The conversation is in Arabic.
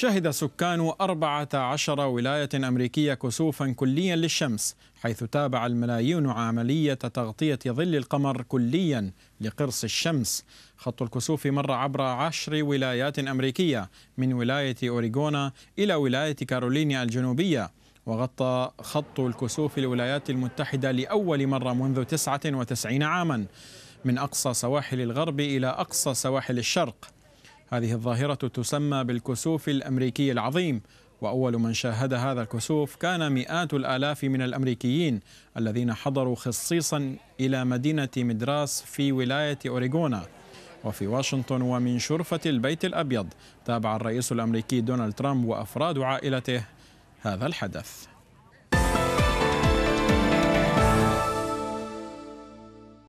شهد سكان 14 ولاية أمريكية كسوفا كليا للشمس حيث تابع الملايين عملية تغطية ظل القمر كليا لقرص الشمس خط الكسوف مر عبر عشر ولايات أمريكية من ولاية أوريغونا إلى ولاية كارولينا الجنوبية وغطى خط الكسوف الولايات المتحدة لأول مرة منذ 99 عاما من أقصى سواحل الغرب إلى أقصى سواحل الشرق هذه الظاهرة تسمى بالكسوف الأمريكي العظيم وأول من شاهد هذا الكسوف كان مئات الآلاف من الأمريكيين الذين حضروا خصيصا إلى مدينة مدراس في ولاية أوريغونا وفي واشنطن ومن شرفة البيت الأبيض تابع الرئيس الأمريكي دونالد ترامب وأفراد عائلته هذا الحدث